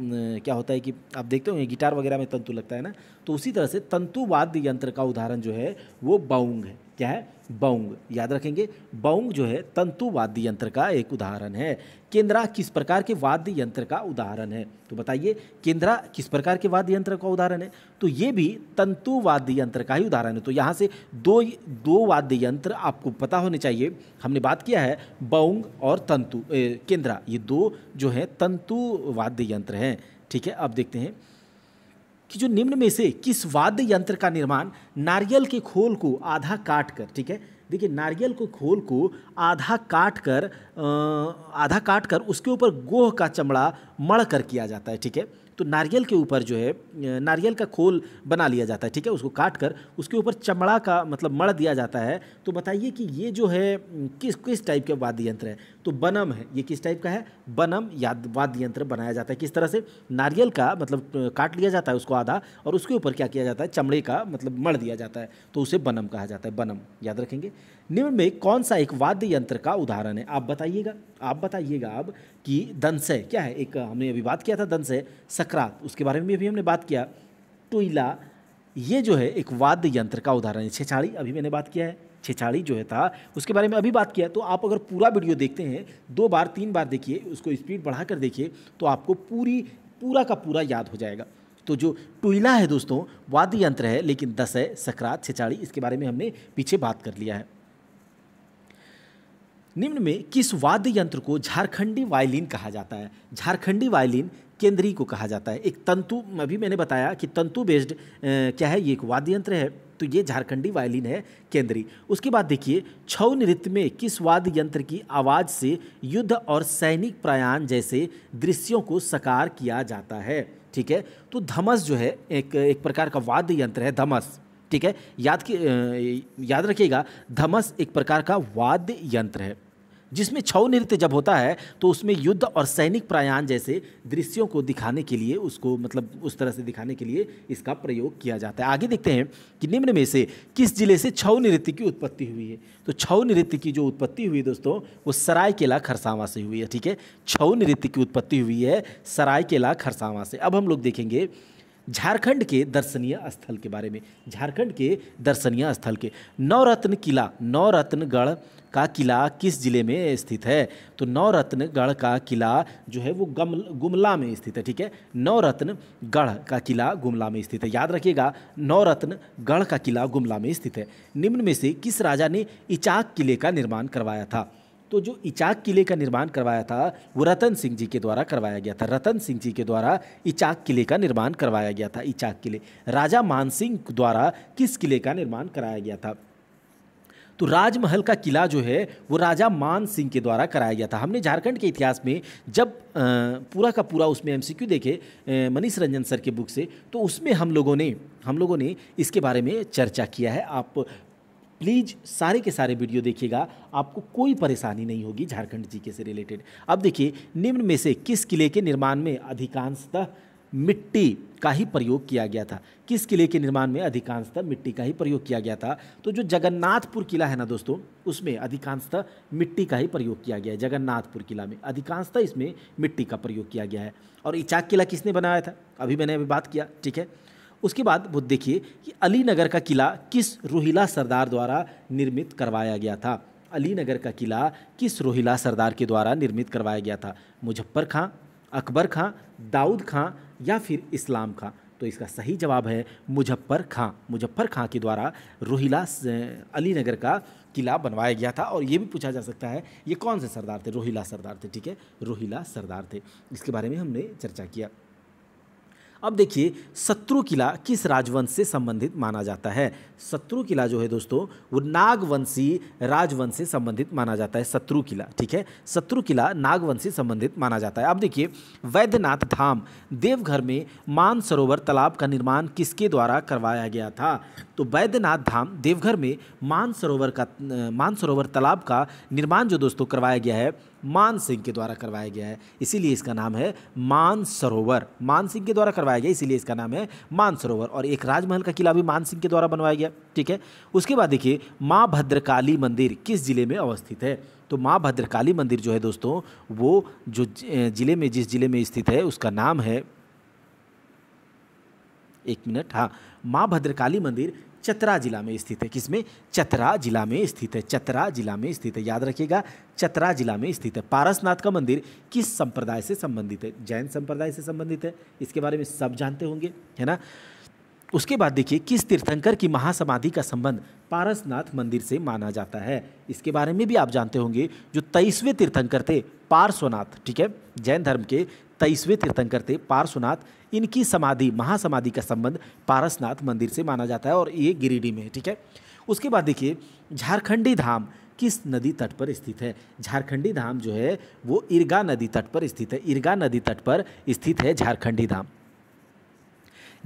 क्या होता है कि आप देखते होंगे गिटार वगैरह में तंतु लगता है ना तो उसी तरह से तंतु वाद्य यंत्र का उदाहरण जो है वो बाउंग है क्या है बाउंग याद रखेंगे बाउंग जो है तंतु वाद्य यंत्र का एक उदाहरण है केंद्रा किस प्रकार के वाद्य यंत्र का उदाहरण है तो बताइए केंद्रा किस प्रकार के वाद्य यंत्र का उदाहरण है तो ये भी तंतु वाद्य यंत्र का ही उदाहरण है तो यहाँ से दो दो वाद्य यंत्र आपको पता होने चाहिए हमने बात किया है बौंग और तंतु केंद्रा ये दो जो है तंतु वाद्य यंत्र हैं ठीक है अब देखते हैं कि जो निम्न में से किस वाद्य यंत्र का निर्माण नारियल के खोल को आधा काट कर ठीक है देखिए नारियल को खोल को आधा काट कर आधा काट कर उसके ऊपर गोह का चमड़ा मड़ कर किया जाता है ठीक है तो नारियल के ऊपर जो है नारियल का खोल बना लिया जाता है ठीक है उसको काट कर उसके ऊपर चमड़ा का मतलब मड़ दिया जाता है तो बताइए कि ये जो है किस किस टाइप के वाद्य यंत्र है तो बनम है ये किस टाइप का है बनम याद वाद्य यंत्र बनाया जाता है किस तरह से नारियल का मतलब काट लिया जाता है उसको आधा और उसके ऊपर क्या किया जाता है चमड़े का मतलब मड़ दिया जाता है तो उसे बनम कहा जाता है बनम याद रखेंगे निम्न में कौन सा एक वाद्य यंत्र का उदाहरण है आप बताइएगा आप बताइएगा अब कि दंसय क्या है एक हमने अभी बात किया था दंसय सक्रात उसके बारे में भी अभी हमने बात किया टोइला ये जो है एक वाद्य यंत्र का उदाहरण है छेछाड़ी अभी मैंने बात किया है छेछाड़ी जो है था उसके बारे में अभी बात किया तो आप अगर पूरा वीडियो देखते हैं दो बार तीन बार देखिए उसको स्पीड बढ़ा कर देखिए तो आपको पूरी पूरा का पूरा याद हो जाएगा तो जो टुईला है दोस्तों वाद्य यंत्र है लेकिन दस है सकरात छेछाड़ी इसके बारे में हमने पीछे बात कर लिया है निम्न में किस वाद्य यंत्र को झारखंडी वायलिन कहा जाता है झारखंडी वायलिन केंद्रीय को कहा जाता है एक तंतु अभी मैंने बताया कि तंतु बेस्ड क्या है ये एक वाद्य यंत्र है तो ये झारखंडी वायलिन है केंद्रीय उसके बाद देखिए छऊ नृत्य में किस वाद्य यंत्र की आवाज़ से युद्ध और सैनिक प्रयाण जैसे दृश्यों को साकार किया जाता है ठीक है तो धमस जो है एक एक प्रकार का वाद्य यंत्र है धमस ठीक है याद की याद रखिएगा धमस एक प्रकार का वाद्य यंत्र है जिसमें छऊ नृत्य जब होता है तो उसमें युद्ध और सैनिक प्रायाण जैसे दृश्यों को दिखाने के लिए उसको मतलब उस तरह से दिखाने के लिए इसका प्रयोग किया जाता है आगे देखते हैं कि निम्न में से किस जिले से छऊ नृत्य की उत्पत्ति हुई है तो छऊ नृत्य की जो उत्पत्ति हुई दोस्तों वो सरायकेला खरसावा से हुई है ठीक है छऊ नृत्य की उत्पत्ति हुई है सरायकेला खरसावा से अब हम लोग देखेंगे झारखंड के दर्शनीय स्थल के बारे में झारखंड के दर्शनीय स्थल के नवरत्न किला नवरत्नगढ़ का किला किस ज़िले में स्थित है तो नवरत्नगढ़ का किला जो है वो गम गुमला में स्थित है ठीक है नवरत्नगढ़ का किला गुमला में स्थित है याद रखिएगा नवरत्नगढ़ का किला गुमला में स्थित है निम्न में से किस राजा ने इचाक किले का निर्माण करवाया था तो जो इचाक किले का निर्माण करवाया था वो रतन सिंह जी के द्वारा करवाया गया था रतन सिंह जी के द्वारा इचाक किले का निर्माण करवाया गया था इचाक किले राजा मानसिंह द्वारा किस किले का निर्माण कराया गया था तो राजमहल का किला जो है वो राजा मान सिंह के द्वारा कराया गया था हमने झारखंड के इतिहास में जब पूरा का पूरा उसमें एम देखे मनीष रंजन सर के बुक से तो उसमें हम लोगों ने हम लोगों ने इसके बारे में चर्चा किया है आप प्लीज़ सारे के सारे वीडियो देखिएगा आपको कोई परेशानी नहीं होगी झारखंड जी के से रिलेटेड अब देखिए निम्न में से किस किले के निर्माण में अधिकांशतः मिट्टी का ही प्रयोग किया गया था किस किले के निर्माण में अधिकांशतः मिट्टी का ही प्रयोग किया गया था तो जो जगन्नाथपुर किला है ना दोस्तों उसमें अधिकांशतः मिट्टी का ही प्रयोग किया गया है जगन्नाथपुर किला में अधिकांशतः इसमें मिट्टी का प्रयोग किया गया है और इचाक किला किसने बनाया था अभी मैंने अभी बात किया ठीक है उसके बाद वो देखिए कि अलीनगर का किला किस रोहिला सरदार द्वारा निर्मित करवाया गया था अलीनगर का किला किस रोहिला सरदार के द्वारा निर्मित करवाया गया था मुजफ्फर खां अकबर खां दाऊद खां या फिर इस्लाम का तो इसका सही जवाब है मुजफ्फ़र खां मुजफ्फ़र खां के द्वारा रोहिला अली नगर का किला बनवाया गया था और ये भी पूछा जा सकता है ये कौन से सरदार थे रोहिला सरदार थे ठीक है रोहिला सरदार थे इसके बारे में हमने चर्चा किया अब देखिए शत्रु किला किस राजवंश से संबंधित माना जाता है शत्रु किला जो है दोस्तों वो नागवंशी राजवंश से संबंधित माना जाता है शत्रु किला ठीक है शत्रु किला नागवंशी संबंधित माना जाता है अब देखिए वैद्यनाथ धाम देवघर में मानसरोवर तालाब का निर्माण किसके द्वारा करवाया गया था तो वैद्यनाथ धाम देवघर में मानसरोवर का मानसरोवर तालाब का निर्माण जो दोस्तों करवाया गया है मान सिंह के द्वारा करवाया गया है इसीलिए इसका नाम है मान सरोवर मान सिंह के द्वारा करवाया गया इसीलिए इसका नाम है मान सरोवर और एक राजमहल का किला भी मान सिंह के द्वारा बनवाया गया ठीक है उसके बाद देखिए माँ भद्रकाली मंदिर किस जिले में अवस्थित है तो माँ भद्रकाली मंदिर जो है दोस्तों वो जो जिले में जिस जिले में स्थित है उसका नाम है एक मिनट हाँ माँ भद्रकाली मंदिर चतरा जिला में स्थित है किसमें चतरा जिला में स्थित है चतरा जिला में स्थित है याद रखिएगा चतरा जिला में स्थित है पारसनाथ का मंदिर किस संप्रदाय से संबंधित है जैन संप्रदाय से संबंधित है इसके बारे में सब जानते होंगे है ना उसके बाद देखिए किस तीर्थंकर की महासमाधि का संबंध पारसनाथ मंदिर से माना जाता है इसके बारे में भी आप जानते होंगे जो तेईसवें तीर्थंकर थे पार्श्वनाथ ठीक है जैन धर्म के तेईसवें तीर्थंकर थे पार्श्वनाथ इनकी समाधि महासमाधि का संबंध पारसनाथ मंदिर से माना जाता है और ये गिरिडीह में है ठीक है उसके बाद देखिए झारखंडी धाम किस नदी तट पर स्थित है झारखंडी धाम जो है वो इरगा नदी तट पर स्थित है इरगा नदी तट पर स्थित है झारखंडी धाम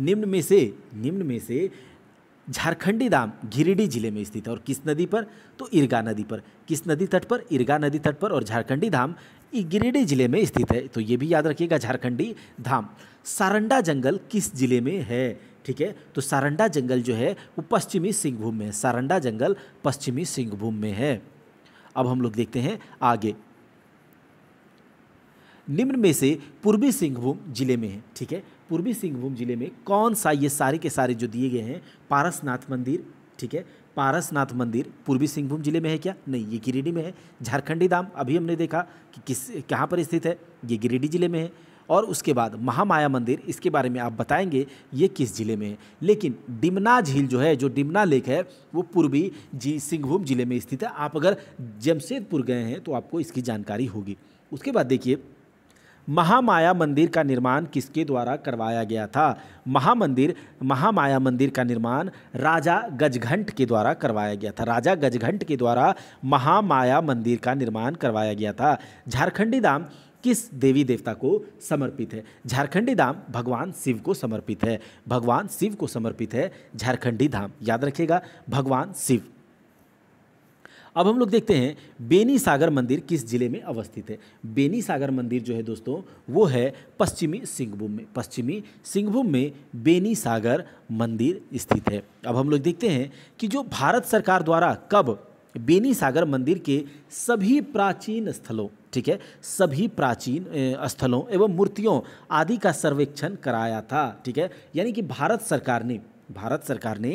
निम्न में से निम्न में से झारखंडी धाम गिरिडीह जिले में स्थित है और किस नदी पर तो इरगा नदी पर किस नदी तट पर इरगा नदी तट पर और झारखंडी धाम गिरिडीह जिले में स्थित है तो ये भी याद रखिएगा झारखंडी धाम सारंडा जंगल किस जिले में है ठीक है तो सारंडा जंगल जो है वो पश्चिमी सिंहभूम में है सारंडा जंगल पश्चिमी सिंहभूम में है अब हम लोग देखते हैं आगे निम्न में से पूर्वी सिंहभूम जिले में है ठीक है पूर्वी सिंहभूम जिले में कौन सा ये सारे के सारे जो दिए गए हैं पारसनाथ मंदिर ठीक है पारसनाथ मंदिर पूर्वी सिंहभूम जिले में है क्या नहीं ये गिरिडीह में है झारखंडी धाम अभी हमने देखा कि किस कहाँ पर स्थित है ये गिरिडीह जिले में है और उसके बाद महामाया मंदिर इसके बारे में आप बताएंगे ये किस जिले में है लेकिन डिमना झील जो है जो डिमना लेक है वो पूर्वी जी सिंहभूम जिले में स्थित है आप अगर जमशेदपुर गए हैं तो आपको इसकी जानकारी होगी उसके बाद देखिए महामाया मंदिर का निर्माण किसके द्वारा करवाया गया था महामंदिर महामाया मंदिर का निर्माण राजा गजघंट के द्वारा करवाया गया था राजा गजघंट के द्वारा महामाया मंदिर का निर्माण करवाया गया था झारखंडी धाम किस देवी देवता को समर्पित है झारखंडी धाम भगवान शिव को समर्पित है भगवान शिव को समर्पित है झारखंडी धाम याद रखिएगा भगवान शिव अब हम लोग देखते हैं बेनी सागर मंदिर किस जिले में अवस्थित है बेनी सागर मंदिर जो है दोस्तों वो है पश्चिमी सिंहभूम में पश्चिमी सिंहभूम में बेनी सागर मंदिर स्थित है अब हम लोग देखते हैं कि जो भारत सरकार द्वारा कब बेनी सागर मंदिर के सभी प्राचीन स्थलों ठीक है सभी प्राचीन स्थलों एवं मूर्तियों आदि का सर्वेक्षण कराया था ठीक है यानी कि भारत सरकार ने भारत सरकार ने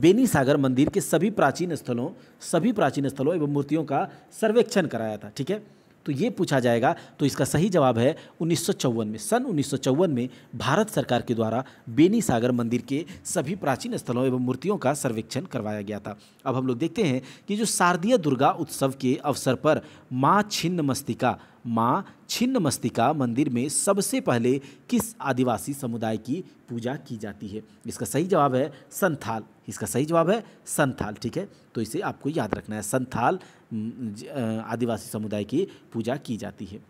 बेनी सागर मंदिर के सभी प्राचीन स्थलों सभी प्राचीन स्थलों एवं मूर्तियों का सर्वेक्षण कराया था ठीक है तो ये पूछा जाएगा तो इसका सही जवाब है उन्नीस में सन उन्नीस में भारत सरकार के द्वारा बेनी सागर मंदिर के सभी प्राचीन स्थलों एवं मूर्तियों का सर्वेक्षण करवाया गया था अब हम लोग देखते हैं कि जो शारदीय दुर्गा उत्सव के अवसर पर माँ छिन्न मस्तिका माँ छिन्न मस्तिका मंदिर में सबसे पहले किस आदिवासी समुदाय की पूजा की जाती है इसका सही जवाब है संथाल इसका सही जवाब है संथाल ठीक है तो इसे आपको याद रखना है संथाल आदिवासी समुदाय की पूजा की जाती है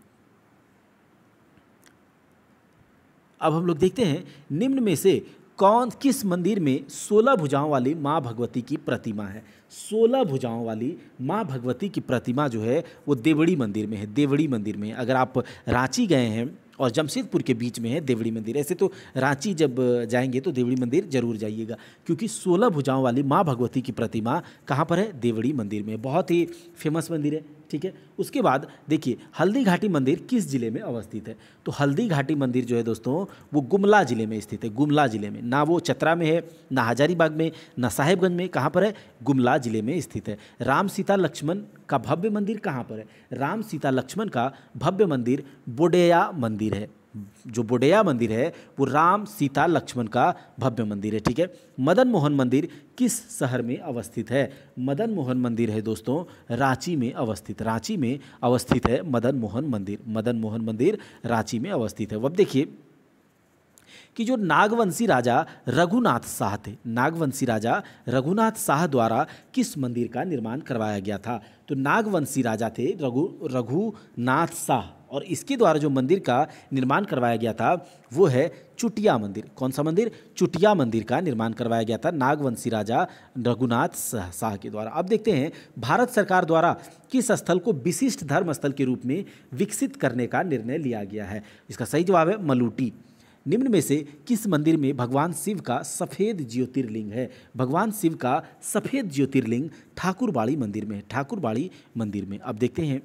अब हम लोग देखते हैं निम्न में से कौन किस मंदिर में सोलह भुजाओं वाली माँ भगवती की प्रतिमा है सोलह भुजाओं वाली माँ भगवती की प्रतिमा जो है वो देवड़ी मंदिर में है देवड़ी मंदिर में अगर आप रांची गए हैं और जमशेदपुर के बीच में है देवड़ी मंदिर ऐसे तो रांची जब जाएंगे तो देवड़ी मंदिर जरूर जाइएगा क्योंकि सोलह भुजाओं वाली माँ भगवती की प्रतिमा कहाँ पर है देवड़ी मंदिर में बहुत ही फेमस मंदिर है ठीक है उसके बाद देखिए हल्दी घाटी मंदिर किस ज़िले में अवस्थित है तो हल्दी घाटी मंदिर जो है दोस्तों वो गुमला ज़िले में स्थित है गुमला ज़िले में ना वो चतरा में है ना हजारीबाग में ना साहेबगंज में कहाँ पर है गुमला ज़िले में स्थित है राम सीता लक्ष्मण का भव्य मंदिर कहाँ पर है राम सीता लक्ष्मण का भव्य मंदिर बोडेया मंदिर है जो बोडेया मंदिर है वो राम सीता लक्ष्मण का भव्य मंदिर है ठीक है मदन मोहन मंदिर किस शहर में अवस्थित है मदन मोहन मंदिर है दोस्तों रांची में अवस्थित रांची में अवस्थित है मदन मोहन मंदिर मदन मोहन मंदिर रांची में अवस्थित है अब देखिए कि जो नागवंशी राजा रघुनाथ शाह थे नागवंशी राजा रघुनाथ शाह द्वारा किस मंदिर का निर्माण करवाया गया था तो नागवंशी राजा थे रघु रघुनाथ शाह और इसके द्वारा जो मंदिर का निर्माण करवाया गया था वो है चुटिया मंदिर कौन सा मंदिर चुटिया मंदिर का निर्माण करवाया गया था नागवंशी राजा रघुनाथ शाह के द्वारा अब देखते हैं भारत सरकार द्वारा किस स्थल को विशिष्ट धर्म स्थल के रूप में विकसित करने का निर्णय लिया गया है इसका सही जवाब है मलूटी निम्न में से किस मंदिर में भगवान शिव का सफ़ेद ज्योतिर्लिंग है भगवान शिव का सफ़ेद ज्योतिर्लिंग ठाकुरबाड़ी मंदिर में है ठाकुरबाड़ी मंदिर में अब देखते हैं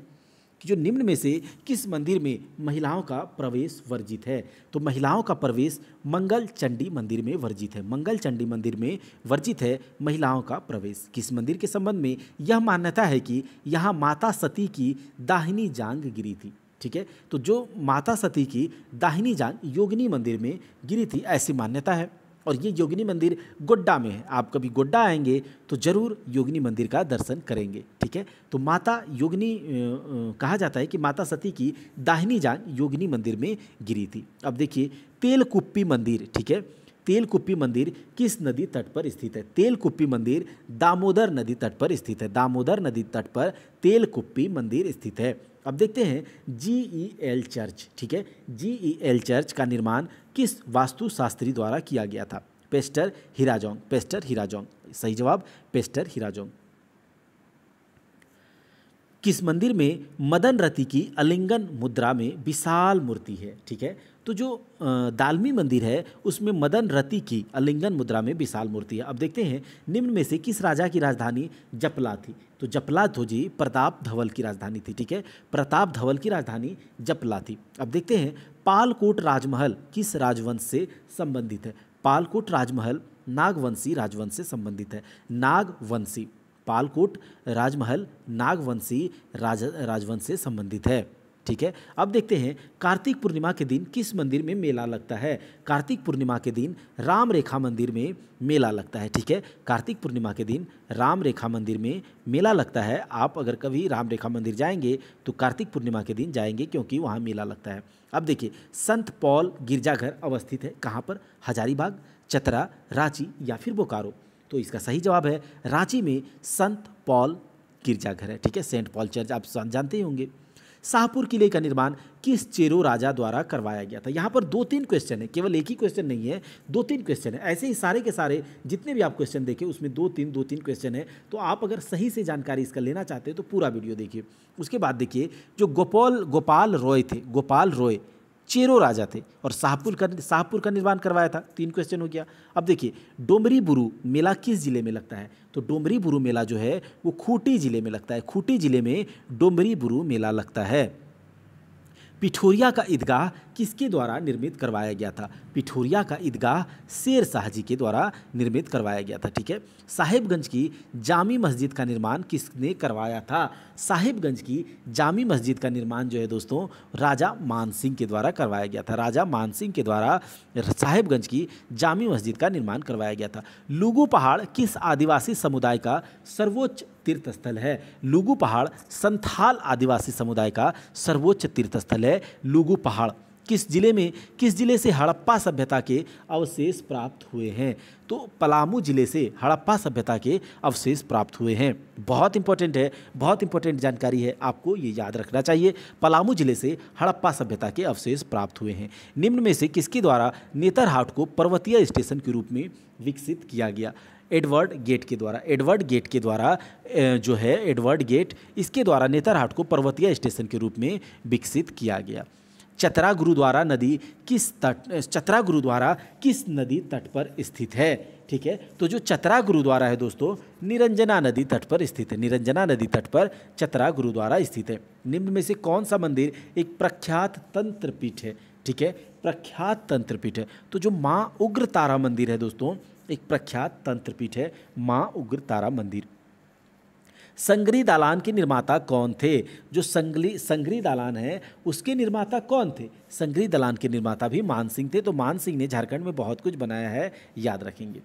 कि जो निम्न में से किस मंदिर में महिलाओं का प्रवेश वर्जित है तो महिलाओं का प्रवेश मंगल चंडी मंदिर में वर्जित है मंगल चंडी मंदिर में वर्जित है महिलाओं का प्रवेश किस मंदिर के संबंध में यह मान्यता है कि यहाँ माता सती की दाहिनी जांग गिरी थी ठीक है तो जो माता सती की दाहिनी जान योगिनी मंदिर में गिरी थी ऐसी मान्यता है और ये योगिनी मंदिर गोड्डा में है आप कभी गोड्डा आएंगे तो ज़रूर योगिनी मंदिर का दर्शन करेंगे ठीक है तो माता योगिनी कहा जाता है कि माता सती की दाहिनी जान योगिनी मंदिर में गिरी थी अब देखिए तेलकुप्पी मंदिर ठीक है तेलकुप्पी मंदिर किस नदी तट पर स्थित है तेलकुप्पी मंदिर दामोदर नदी तट पर स्थित है दामोदर नदी तट पर तेलकुप्पी मंदिर स्थित है अब देखते हैं जी ई एल चर्च ठीक है जी ई एल चर्च का निर्माण किस वास्तुशास्त्री द्वारा किया गया था पेस्टर हिराजोंग पेस्टर हिराजोंग सही जवाब पेस्टर हिराजोंग किस मंदिर में मदन रति की अलिंगन मुद्रा में विशाल मूर्ति है ठीक है तो जो दालमी मंदिर है उसमें मदन रति की अलिंगन मुद्रा में विशाल मूर्ति है अब देखते हैं निम्न में से किस राजा की राजधानी जपला थी तो जपला धोजी तो प्रताप धवल की राजधानी थी ठीक है प्रताप धवल की राजधानी जपला थी अब देखते हैं पालकोट राजमहल किस राजवंश से संबंधित है पालकोट राजमहल नागवंशी राजवंश से संबंधित है नागवंशी पालकोट राजमहल नागवंशी राज राजवंश से संबंधित है ठीक है अब देखते हैं कार्तिक पूर्णिमा के दिन किस मंदिर में मेला लगता है कार्तिक पूर्णिमा के दिन राम रेखा मंदिर में मेला लगता है ठीक है कार्तिक पूर्णिमा के दिन राम रेखा मंदिर में मेला लगता है आप अगर कभी राम रेखा मंदिर जाएंगे तो कार्तिक पूर्णिमा के दिन जाएंगे क्योंकि वहाँ मेला लगता है अब देखिए संत पॉल गिरजाघर अवस्थित है कहाँ पर हजारीबाग चतरा रांची या फिर बोकारो तो इसका सही जवाब है रांची में संत पॉल गिरजाघर है ठीक है सेंट पॉल चर्च आप जानते ही होंगे शाहपुर किले का निर्माण किस चेरो राजा द्वारा करवाया गया था यहाँ पर दो तीन क्वेश्चन है केवल एक ही क्वेश्चन नहीं है दो तीन क्वेश्चन है ऐसे ही सारे के सारे जितने भी आप क्वेश्चन देखें उसमें दो तीन दो तीन क्वेश्चन है तो आप अगर सही से जानकारी इसका लेना चाहते हैं तो पूरा वीडियो देखिए उसके बाद देखिए जो गोपाल गोपाल रॉय थे गोपाल रॉय चेरो राजा थे और शाहपुर का शाहपुर का निर्माण करवाया था तीन क्वेश्चन हो गया अब देखिए डोमरी बुरु मेला किस ज़िले में लगता है तो डोमरी बुरु मेला जो है वो खूटी ज़िले में लगता है खूंटी ज़िले में डोमरी बुरु मेला लगता है पिठोरिया का ईदगाह किसके द्वारा निर्मित करवाया गया था पिठोरिया का ईदगाह शेर शाह जी के द्वारा निर्मित करवाया गया था ठीक है साहिबगंज की जामी मस्जिद का निर्माण किसने करवाया था साहिबगंज की जामी मस्जिद का निर्माण जो है दोस्तों राजा मान सिंह के द्वारा करवाया गया था राजा मान सिंह के द्वारा साहिबगंज की जामी मस्जिद का निर्माण करवाया गया था लुगू पहाड़ किस आदिवासी समुदाय का सर्वोच्च तीर्थस्थल है लुगू पहाड़ संथाल आदिवासी समुदाय का सर्वोच्च तीर्थस्थल है लुगू पहाड़ किस ज़िले में किस ज़िले से हड़प्पा सभ्यता के अवशेष प्राप्त हुए हैं तो पलामू ज़िले से हड़प्पा सभ्यता के अवशेष प्राप्त हुए हैं बहुत इंपॉर्टेंट है बहुत इंपॉर्टेंट जानकारी है आपको ये याद रखना चाहिए पलामू ज़िले से हड़प्पा सभ्यता के अवशेष प्राप्त हुए हैं निम्न में से किसके द्वारा नेतरहाट को पर्वतीय स्टेशन के रूप में विकसित किया गया एडवर्ड गेट के द्वारा एडवर्ड गेट के द्वारा जो है एडवर्ड गेट इसके द्वारा नेतरहाट को पर्वतीय स्टेशन के रूप में विकसित किया गया चतरा गुरुद्वारा नदी किस तट चतरा गुरुद्वारा किस नदी तट पर स्थित है ठीक है तो जो चतरा गुरुद्वारा है दोस्तों निरंजना नदी तट पर स्थित है निरंजना नदी तट पर चतरा गुरुद्वारा स्थित है निम्न में से कौन सा मंदिर एक प्रख्यात तंत्र पीठ है ठीक है प्रख्यात तंत्र पीठ है तो जो माँ उग्र तारा मंदिर है दोस्तों एक प्रख्यात तंत्र पीठ है माँ उग्र तारा मंदिर संगरी दालान के निर्माता कौन थे जो संगली संगरी दालान है उसके निर्माता कौन थे संगरी दालान के निर्माता भी मान सिंह थे तो मान सिंह ने झारखंड में बहुत कुछ बनाया है याद रखेंगे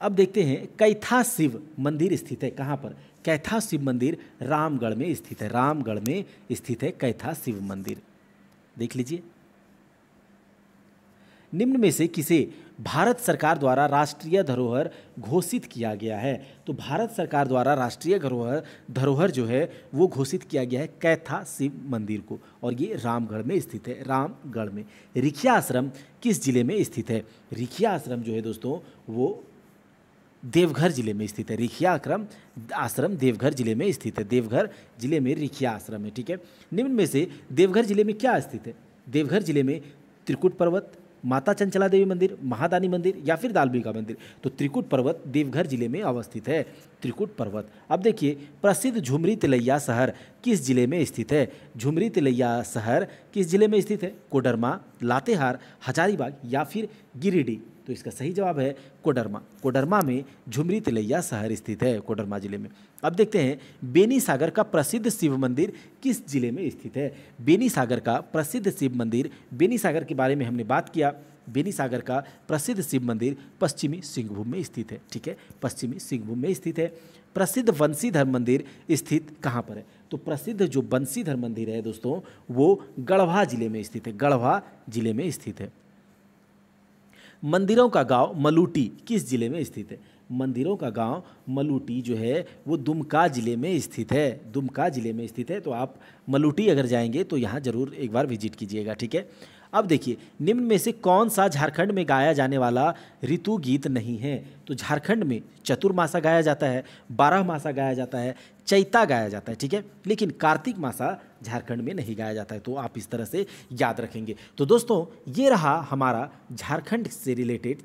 अब देखते हैं कैथा शिव मंदिर स्थित है कहाँ पर कैथा शिव मंदिर रामगढ़ में स्थित है रामगढ़ में स्थित है कैथा शिव मंदिर देख लीजिए निम्न में से किसे भारत सरकार द्वारा राष्ट्रीय धरोहर घोषित किया गया है तो भारत सरकार द्वारा राष्ट्रीय धरोहर धरोहर जो है वो घोषित किया गया है कैथा शिव मंदिर को और ये रामगढ़ में स्थित है रामगढ़ में रिखिया आश्रम किस जिले में स्थित है रिखिया आश्रम जो है दोस्तों वो देवघर जिले में स्थित है रिखिया आश्रम आश्रम देवघर जिले में स्थित है देवघर जिले में रिखिया आश्रम है ठीक है निम्न में से देवघर जिले में क्या स्थित है देवघर जिले में त्रिकुट पर्वत माता चंचला देवी मंदिर महादानी मंदिर या फिर दालबी का मंदिर तो त्रिकुट पर्वत देवघर जिले में अवस्थित है त्रिकुट पर्वत अब देखिए प्रसिद्ध झुमरी तिलैया शहर किस जिले में स्थित है झुमरी तिलैया शहर किस जिले में स्थित है कोडरमा लातेहार हजारीबाग या फिर गिरिडीह तो इसका सही जवाब है कोडरमा कोडरमा में झुमरी तिलैया शहर स्थित है कोडरमा जिले में अब देखते हैं बेनी सागर का प्रसिद्ध शिव मंदिर किस जिले में स्थित है बेनी सागर का प्रसिद्ध शिव मंदिर बेनी सागर के बारे में हमने बात किया बेनी सागर का प्रसिद्ध शिव मंदिर पश्चिमी सिंहभूम में स्थित है ठीक है पश्चिमी सिंहभूम में स्थित है प्रसिद्ध वंशीधर मंदिर स्थित कहाँ पर है तो प्रसिद्ध जो बंसीधर मंदिर है दोस्तों वो गढ़वा जिले में स्थित है गढ़वा जिले में स्थित है मंदिरों का गांव मलूटी किस जिले में स्थित है मंदिरों का गांव मलूटी जो है वो दुमका ज़िले में स्थित है दुमका ज़िले में स्थित है तो आप मलूटी अगर जाएंगे तो यहाँ ज़रूर एक बार विजिट कीजिएगा ठीक है अब देखिए निम्न में से कौन सा झारखंड में गाया जाने वाला ऋतु गीत नहीं है तो झारखंड में चतुर्मासा गाया जाता है बारह मासा गाया जाता है चैता गाया जाता है ठीक है लेकिन कार्तिक मासा झारखंड में नहीं गाया जाता है तो आप इस तरह से याद रखेंगे तो दोस्तों ये रहा हमारा झारखंड से रिलेटेड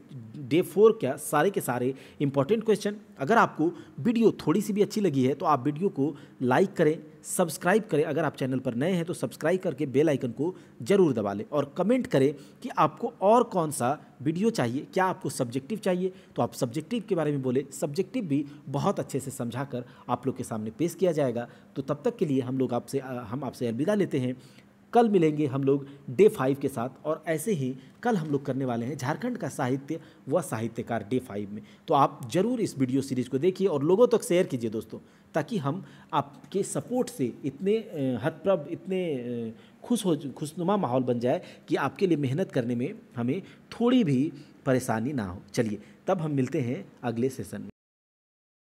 डे फोर क्या सारे के सारे इंपॉर्टेंट क्वेश्चन अगर आपको वीडियो थोड़ी सी भी अच्छी लगी है तो आप वीडियो को लाइक करें सब्सक्राइब करें अगर आप चैनल पर नए हैं तो सब्सक्राइब करके बेल आइकन को ज़रूर दबा लें और कमेंट करें कि आपको और कौन सा वीडियो चाहिए क्या आपको सब्जेक्टिव चाहिए तो आप सब्जेक्टिव के बारे में बोले सब्जेक्टिव भी बहुत अच्छे से समझा कर आप लोग के सामने पेश किया जाएगा तो तब तक के लिए हम लोग आपसे हम आपसे अलविदा लेते हैं कल मिलेंगे हम लोग डे फाइव के साथ और ऐसे ही कल हम लोग करने वाले हैं झारखंड का साहित्य व साहित्यकार डे फाइव में तो आप ज़रूर इस वीडियो सीरीज़ को देखिए और लोगों तक शेयर कीजिए दोस्तों ताकि हम आपके सपोर्ट से इतने हतप्रभ इतने खुश हो खुशनुमा माहौल बन जाए कि आपके लिए मेहनत करने में हमें थोड़ी भी परेशानी ना हो चलिए तब हम मिलते हैं अगले सेशन में